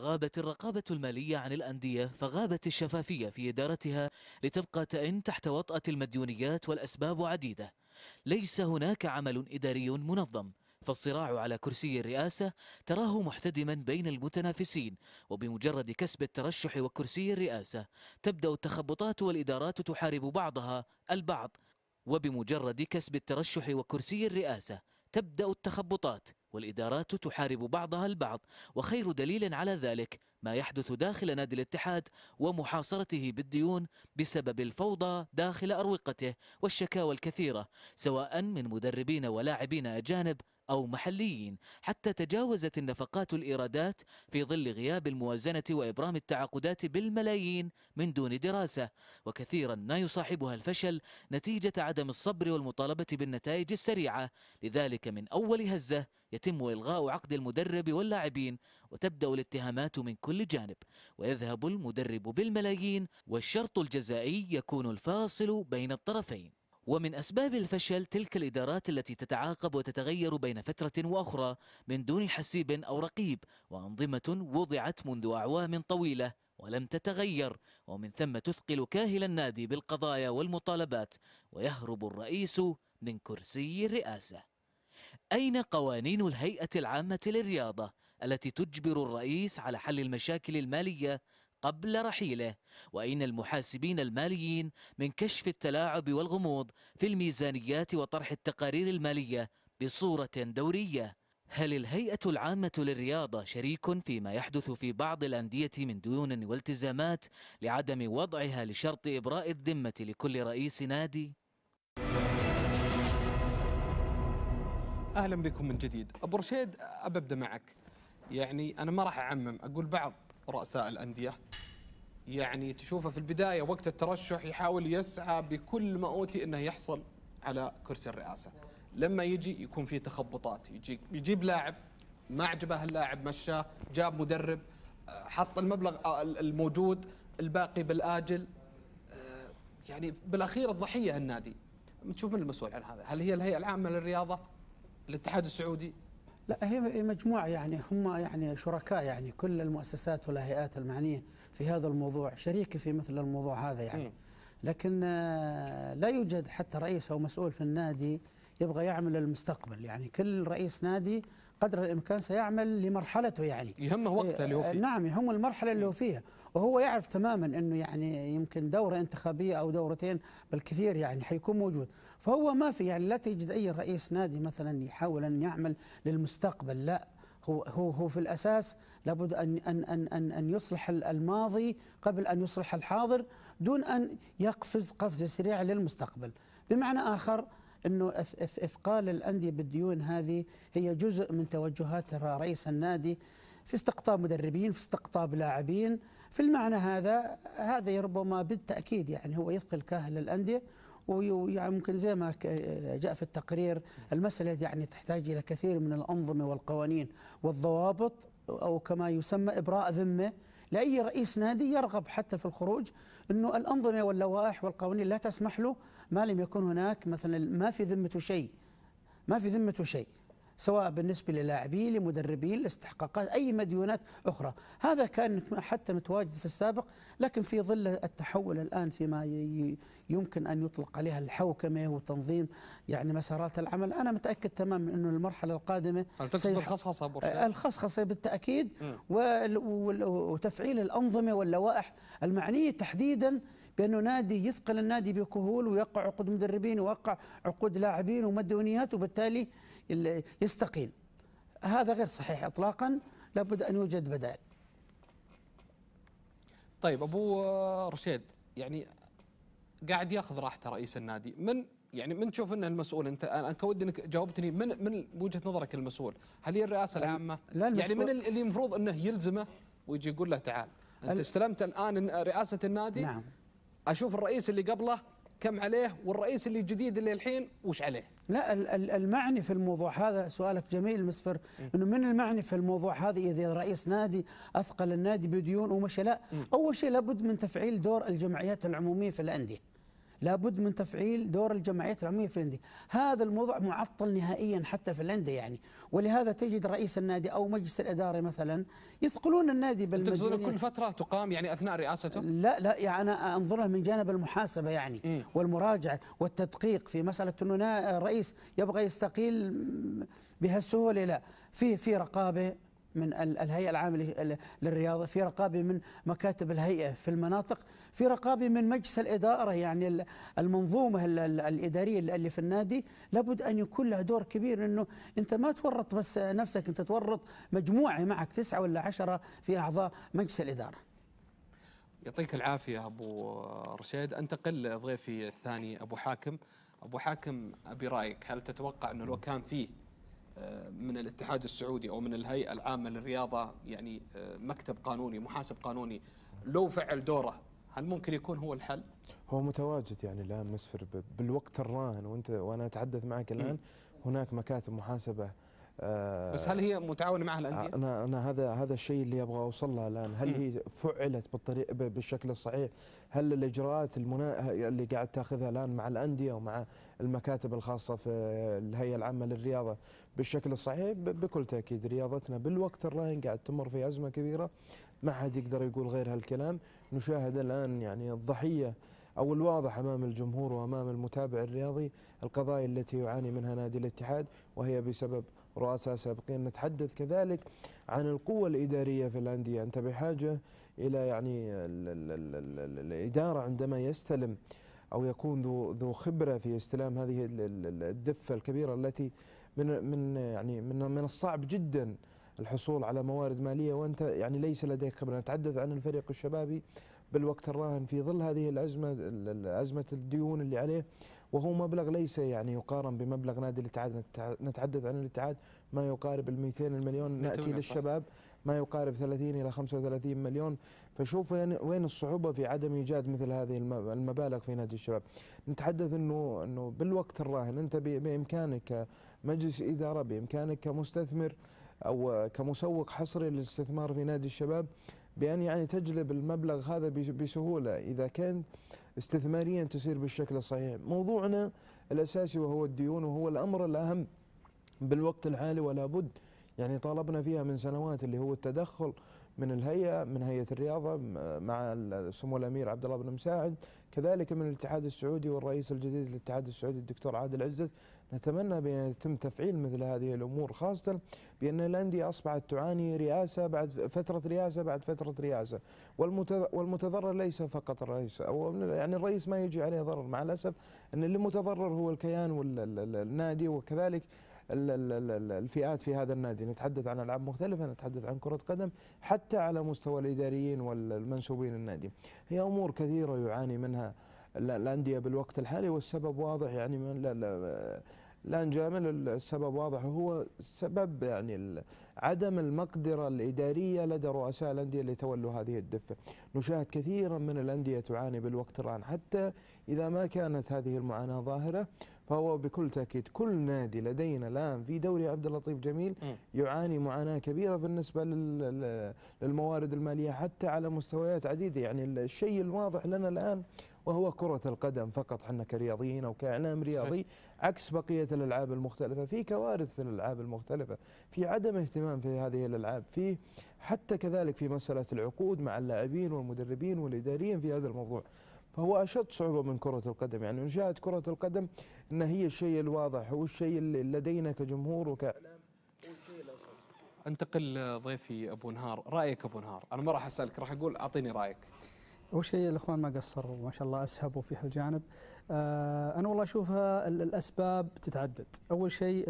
غابت الرقابة المالية عن الأندية فغابت الشفافية في إدارتها لتبقى تئن تحت وطأة المديونيات والأسباب عديدة ليس هناك عمل إداري منظم فالصراع على كرسي الرئاسة تراه محتدما بين المتنافسين وبمجرد كسب الترشح وكرسي الرئاسة تبدأ التخبطات والإدارات تحارب بعضها البعض وبمجرد كسب الترشح وكرسي الرئاسة تبدأ التخبطات والإدارات تحارب بعضها البعض وخير دليل على ذلك ما يحدث داخل نادي الاتحاد ومحاصرته بالديون بسبب الفوضى داخل أروقته والشكاوى الكثيرة سواء من مدربين ولاعبين أجانب أو محليين حتى تجاوزت النفقات الإيرادات في ظل غياب الموازنة وإبرام التعاقدات بالملايين من دون دراسة وكثيرا ما يصاحبها الفشل نتيجة عدم الصبر والمطالبة بالنتائج السريعة لذلك من أول هزة يتم إلغاء عقد المدرب واللاعبين وتبدأ الاتهامات من كل جانب ويذهب المدرب بالملايين والشرط الجزائي يكون الفاصل بين الطرفين ومن أسباب الفشل تلك الإدارات التي تتعاقب وتتغير بين فترة وأخرى من دون حسيب أو رقيب وأنظمة وضعت منذ أعوام طويلة ولم تتغير ومن ثم تثقل كاهل النادي بالقضايا والمطالبات ويهرب الرئيس من كرسي الرئاسة أين قوانين الهيئة العامة للرياضة التي تجبر الرئيس على حل المشاكل المالية قبل رحيله وأين المحاسبين الماليين من كشف التلاعب والغموض في الميزانيات وطرح التقارير المالية بصورة دورية هل الهيئة العامة للرياضة شريك فيما يحدث في بعض الأندية من ديون والتزامات لعدم وضعها لشرط إبراء الذمة لكل رئيس نادي؟ أهلا بكم من جديد أبو رشيد أبدأ معك يعني أنا ما راح أعمم أقول بعض رؤساء الأندية يعني تشوفه في البداية وقت الترشح يحاول يسعى بكل ما أوتي أنه يحصل على كرسي الرئاسة لما يجي يكون في تخبطات يجي يجيب لاعب ما عجبه اللاعب مشاه جاب مدرب آه، حط المبلغ آه، الموجود الباقي بالآجل آه، يعني بالأخير الضحية النادي تشوف من المسؤول عن هذا هل هي الهيئة العامة للرياضة الاتحاد السعودي لا هي مجموعة يعني هم يعني شركاء يعني كل المؤسسات والهيئات المعنية في هذا الموضوع شريكة في مثل الموضوع هذا يعني لكن آه، لا يوجد حتى رئيس أو مسؤول في النادي يبغى يعمل للمستقبل يعني كل رئيس نادي قدر الامكان سيعمل لمرحلته يعني يهمه وقته إيه، اللي هو فيه نعم يهم المرحله اللي هو فيها وهو يعرف تماما انه يعني يمكن دوره انتخابيه او دورتين بالكثير يعني حيكون موجود فهو ما في يعني لا تجد اي رئيس نادي مثلا يحاول ان يعمل للمستقبل لا هو هو هو في الاساس لابد ان ان ان ان, أن يصلح الماضي قبل ان يصلح الحاضر دون ان يقفز قفزه سريعه للمستقبل بمعنى اخر انه اثقال الانديه بالديون هذه هي جزء من توجهات رئيس النادي في استقطاب مدربين في استقطاب لاعبين في المعنى هذا هذا ربما بالتاكيد يعني هو يثقل كاهل الانديه ويعني ممكن زي ما جاء في التقرير المسألة يعني تحتاج إلى كثير من الأنظمة والقوانين والضوابط أو كما يسمى إبراء ذمة لأي رئيس نادي يرغب حتى في الخروج أنه الأنظمة واللوائح والقوانين لا تسمح له ما لم يكن هناك مثلا ما في ذمته شيء ما في ذمته شيء سواء بالنسبة للاعبين لمدربين لاستحقاقات أي مديونات أخرى هذا كان حتى متواجد في السابق لكن في ظل التحول الآن فيما يمكن أن يطلق عليها الحوكمة وتنظيم يعني مسارات العمل أنا متأكد تماما أنه المرحلة القادمة تقصد الخصخصة آه، الخصخصة بالتأكيد وتفعيل الأنظمة واللوائح المعنية تحديدا بانه نادي يثقل النادي بكهول ويقع عقود مدربين ويقع عقود لاعبين ومديونيات وبالتالي يستقيل هذا غير صحيح اطلاقا لابد ان يوجد بدائل طيب ابو رشيد يعني قاعد ياخذ راحته رئيس النادي من يعني من تشوف انه المسؤول انت انا كودي انك جاوبتني من من وجهه نظرك المسؤول هل هي الرئاسه العامه لا يعني من اللي المفروض انه يلزمه ويجي يقول له تعال انت استلمت الان رئاسه النادي نعم اشوف الرئيس اللي قبله كم عليه والرئيس اللي جديد اللي الحين وش عليه لا المعني في الموضوع هذا سؤالك جميل مسفر انه من المعني في الموضوع هذا اذا رئيس نادي اثقل النادي بديون ومشى لا اول شيء لابد من تفعيل دور الجمعيات العموميه في الانديه لابد من تفعيل دور الجمعيات العموميه في الانديه، هذا الموضوع معطل نهائيا حتى في الانديه يعني، ولهذا تجد رئيس النادي او مجلس الاداره مثلا يثقلون النادي بالمجنون تقصدون كل فتره تقام يعني اثناء رئاسته؟ لا لا يعني انا انظرها من جانب المحاسبه يعني م. والمراجعه والتدقيق في مساله انه الرئيس يبغى يستقيل بهالسهوله لا، في في رقابه من الهيئه العامه للرياضه، في رقابه من مكاتب الهيئه في المناطق، في رقابه من مجلس الاداره يعني المنظومه الاداريه اللي في النادي لابد ان يكون لها دور كبير انه انت ما تورط بس نفسك انت تورط مجموعه معك تسعه ولا عشره في اعضاء مجلس الاداره. يعطيك العافيه ابو رشيد، انتقل ضيفي الثاني ابو حاكم، ابو حاكم ابي رايك هل تتوقع انه لو كان فيه من الاتحاد السعودي او من الهيئه العامه للرياضه يعني آه، مكتب قانوني محاسب قانوني لو فعل دوره هل ممكن يكون هو الحل؟ هو متواجد يعني الان مسفر بالوقت الراهن وانت وانا اتحدث معك الان هناك مكاتب محاسبه آه، بس هل هي متعاونه معها الانديه؟ انا انا هذا هذا الشيء اللي ابغى اوصل له الان، هل هي فعلت بالطريق بالشكل الصحيح؟ هل الاجراءات المنا... اللي قاعد تاخذها الان مع الانديه ومع المكاتب الخاصه في الهيئه العامه للرياضه بالشكل الصحيح؟ بكل تاكيد رياضتنا بالوقت الراهن قاعد تمر في ازمه كبيره ما حد يقدر يقول غير هالكلام، نشاهد الان يعني الضحيه او الواضح امام الجمهور وامام المتابع الرياضي القضايا التي يعاني منها نادي الاتحاد وهي بسبب رؤساء سابقين نتحدث كذلك عن القوة الإدارية في الأندية أنت بحاجة إلى يعني الإدارة عندما يستلم أو يكون ذو ذو خبرة في استلام هذه الدفة الكبيرة التي من من يعني من من الصعب جدا الحصول على موارد مالية وأنت يعني ليس لديك خبرة نتحدث عن الفريق الشبابي بالوقت الراهن في ظل هذه الأزمة أزمة الديون اللي عليه وهو مبلغ ليس يعني يقارن بمبلغ نادي الاتحاد نتحدث عن الاتحاد ما يقارب ال 200 المليون ناتي للشباب ما يقارب 30 الى 35 مليون فشوف وين وين الصعوبه في عدم ايجاد مثل هذه المبالغ في نادي الشباب نتحدث انه انه بالوقت الراهن انت بامكانك مجلس اداره بامكانك كمستثمر او كمسوق حصري للاستثمار في نادي الشباب بان يعني تجلب المبلغ هذا بسهوله اذا كان استثماريا تسير بالشكل الصحيح موضوعنا الأساسي وهو الديون وهو الأمر الأهم بالوقت الحالي ولا بد يعني طالبنا فيها من سنوات اللي هو التدخل من الهيئه من هيئه الرياضه مع سمو الامير عبد الله بن مساعد كذلك من الاتحاد السعودي والرئيس الجديد للاتحاد السعودي الدكتور عادل عزت نتمنى بأن يتم تفعيل مثل هذه الأمور خاصة بأن الأندية أصبحت تعاني رئاسة بعد فترة رئاسة بعد فترة رئاسة والمتضرر ليس فقط الرئيس أو يعني الرئيس ما يجي عليه ضرر مع الأسف أن اللي متضرر هو الكيان والنادي وكذلك الفئات في هذا النادي نتحدث عن ألعاب مختلفة نتحدث عن كرة قدم حتى على مستوى الإداريين والمنسوبين النادي هي أمور كثيرة يعاني منها الانديه بالوقت الحالي والسبب واضح يعني من لا لا لا نجامل السبب واضح هو سبب يعني عدم المقدره الاداريه لدى رؤساء الانديه اللي تولوا هذه الدفه، نشاهد كثيرا من الانديه تعاني بالوقت الان حتى اذا ما كانت هذه المعاناه ظاهره فهو بكل تاكيد كل نادي لدينا الان في دوري عبد اللطيف جميل يعاني معاناه كبيره بالنسبه للموارد الماليه حتى على مستويات عديده يعني الشيء الواضح لنا الان وهو كرة القدم فقط حنا كرياضيين أو كإعلام رياضي صحيح. عكس بقية الألعاب المختلفة في كوارث في الألعاب المختلفة في عدم اهتمام في هذه الألعاب في حتى كذلك في مسألة العقود مع اللاعبين والمدربين والإداريين في هذا الموضوع فهو أشد صعوبة من كرة القدم يعني نشاهد كرة القدم أن هي الشيء الواضح والشيء اللي لدينا كجمهور وكإعلام انتقل ضيفي ابو نهار رايك ابو نهار انا ما راح اسالك راح اقول اعطيني رايك أول شيء الاخوان ما قصروا ما شاء الله اسهبوا في هالجانب آه، انا والله اشوفها الاسباب تتعدد اول شيء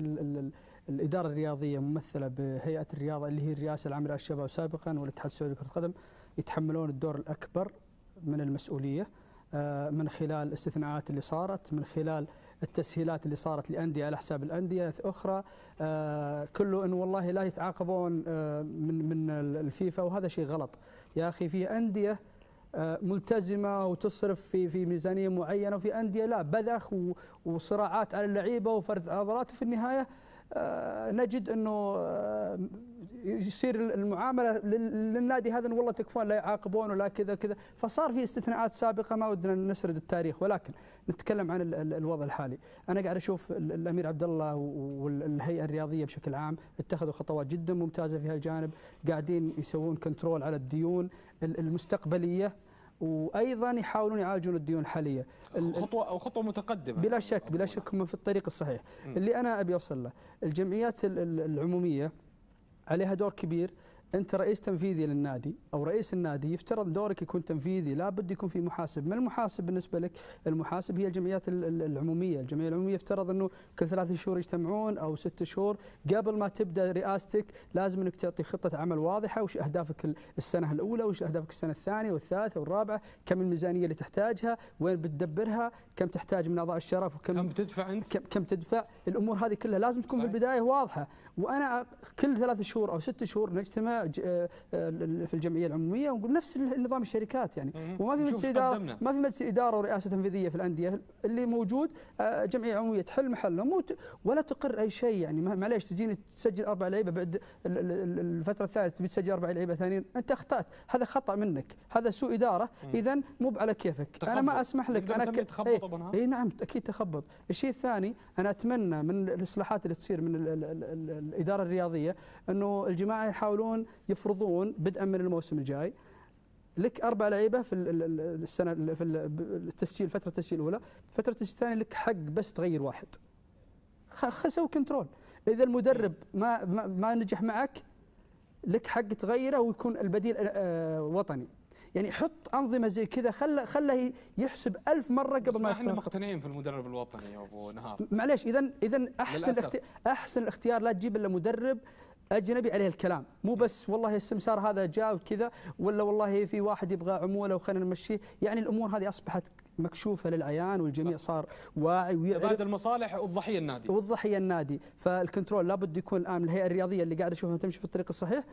الاداره الرياضيه ممثله بهيئه الرياضه اللي هي الرئاسه العامه للشباب سابقا والاتحاد السعودي لكره القدم يتحملون الدور الاكبر من المسؤوليه آه، من خلال الاستثناءات اللي صارت من خلال التسهيلات اللي صارت لأندية على حساب الأندية أخرى آه، كله أنه والله لا يتعاقبون من من الفيفا وهذا شيء غلط يا أخي في أندية آه، ملتزمه وتصرف في في ميزانيه معينه وفي انديه لا بذخ وصراعات على اللعيبه وفرد عضلات في النهايه آه، نجد انه آه، يصير المعامله للنادي هذا والله تكفون لا يعاقبون ولا كذا كذا فصار في استثناءات سابقه ما ودنا نسرد التاريخ ولكن نتكلم عن الوضع الحالي انا قاعد اشوف الامير عبد الله والهيئه الرياضيه بشكل عام اتخذوا خطوات جدا ممتازه في هالجانب قاعدين يسوون كنترول على الديون المستقبليه وايضا يحاولون يعالجون الديون الحاليه خطوه او خطوه متقدمه بلا شك بلا شك هم في الطريق الصحيح اللي انا ابي اوصل له الجمعيات العموميه عليها دور كبير انت رئيس تنفيذي للنادي او رئيس النادي يفترض دورك يكون تنفيذي لابد يكون في محاسب من المحاسب بالنسبه لك المحاسب هي الجمعيات العموميه الجمعيه العموميه يفترض انه كل ثلاث شهور يجتمعون او ست شهور قبل ما تبدا رئاستك لازم انك تعطي خطه عمل واضحه وش اهدافك السنه الاولى وش اهدافك السنه الثانيه والثالثه والرابعه كم الميزانيه اللي تحتاجها وين بتدبرها كم تحتاج من اعضاء الشرف وكم كم تدفع انت كم, كم تدفع الامور هذه كلها لازم تكون صحيح. في البدايه واضحه وانا كل ثلاث شهور او ست شهور نجتمع آه، آه، في الجمعيه العموميه ونقول نفس نظام الشركات يعني وما في مجلس اداره ما في مجلس اداره ورئاسه تنفيذيه في الانديه اللي موجود آه، جمعيه عموميه تحل محلهم ولا تقر اي شيء يعني معليش تجيني تسجل اربع لعيبه بعد الفتره الثالثه تبي تسجل اربع لعيبه ثانيين انت اخطات هذا خطا منك هذا سوء اداره اذا مو على كيفك تخبط. انا ما اسمح لك انا ك... تخبط اي إيه, إيه نعم اكيد تخبط الشيء الثاني انا اتمنى من الاصلاحات اللي تصير من ال ال ال الاداره الرياضيه انه الجماعه يحاولون يفرضون بدءا من الموسم الجاي لك اربع لعيبه في السنه في التسجيل فتره التسجيل الاولى، فتره التسجيل الثانيه لك حق بس تغير واحد. سوي كنترول، اذا المدرب ما ما, نجح معك لك حق تغيره ويكون البديل آه، وطني. يعني حط انظمه زي كذا خله خله يحسب ألف مره قبل ما احنا مقتنعين في المدرب الوطني يا ابو نهار معليش اذا اذا احسن احسن الاختيار لا تجيب الا مدرب اجنبي عليه الكلام مو بس والله السمسار هذا جاء وكذا ولا والله في واحد يبغى عموله وخلينا نمشيه يعني الامور هذه اصبحت مكشوفه للعيان والجميع صح. صار واعي ويعرف المصالح والضحيه النادي والضحيه النادي فالكنترول لابد يكون الان الهيئه الرياضيه اللي قاعده اشوفها تمشي في الطريق الصحيح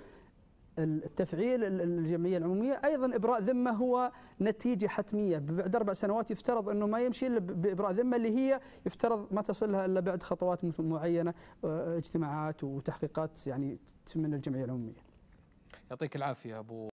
التفعيل الجمعية العمومية أيضا إبراء ذمة هو نتيجة حتمية بعد أربع سنوات يفترض أنه ما يمشي إلا بإبراء ذمة اللي هي يفترض ما تصلها إلا بعد خطوات معينة آه، اجتماعات وتحقيقات يعني من الجمعية العمومية يعطيك العافية أبو